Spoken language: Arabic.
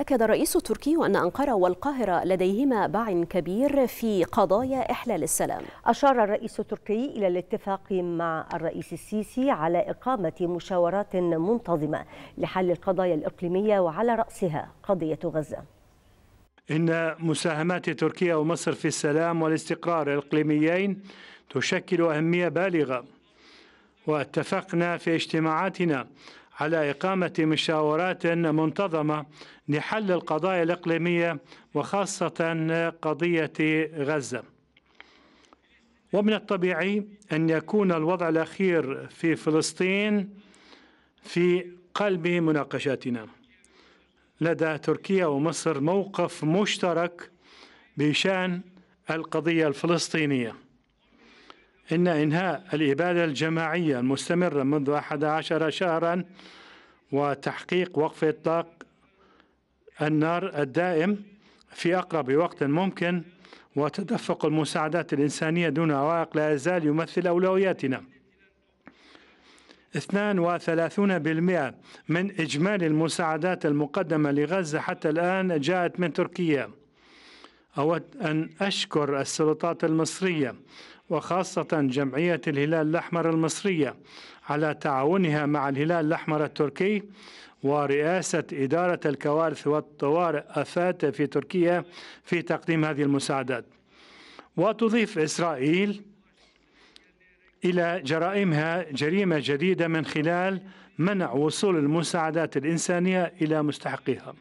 أكد الرئيس التركي أن أنقرة والقاهرة لديهما باع كبير في قضايا إحلال السلام أشار الرئيس التركي إلى الاتفاق مع الرئيس السيسي على إقامة مشاورات منتظمة لحل القضايا الإقليمية وعلى رأسها قضية غزة إن مساهمات تركيا ومصر في السلام والاستقرار الإقليميين تشكل أهمية بالغة واتفقنا في اجتماعاتنا على إقامة مشاورات منتظمة لحل القضايا الإقليمية وخاصة قضية غزة. ومن الطبيعي أن يكون الوضع الأخير في فلسطين في قلب مناقشاتنا. لدى تركيا ومصر موقف مشترك بشان القضية الفلسطينية. إن إنهاء الإبادة الجماعية المستمرة منذ 11 شهرا وتحقيق وقف إطلاق النار الدائم في أقرب وقت ممكن وتدفق المساعدات الإنسانية دون عوائق لا يزال يمثل أولوياتنا 32% من إجمالي المساعدات المقدمة لغزة حتى الآن جاءت من تركيا أود أن أشكر السلطات المصرية وخاصة جمعية الهلال الأحمر المصرية على تعاونها مع الهلال الأحمر التركي ورئاسة إدارة الكوارث والطوارئ أفات في تركيا في تقديم هذه المساعدات وتضيف إسرائيل إلى جرائمها جريمة جديدة من خلال منع وصول المساعدات الإنسانية إلى مستحقيها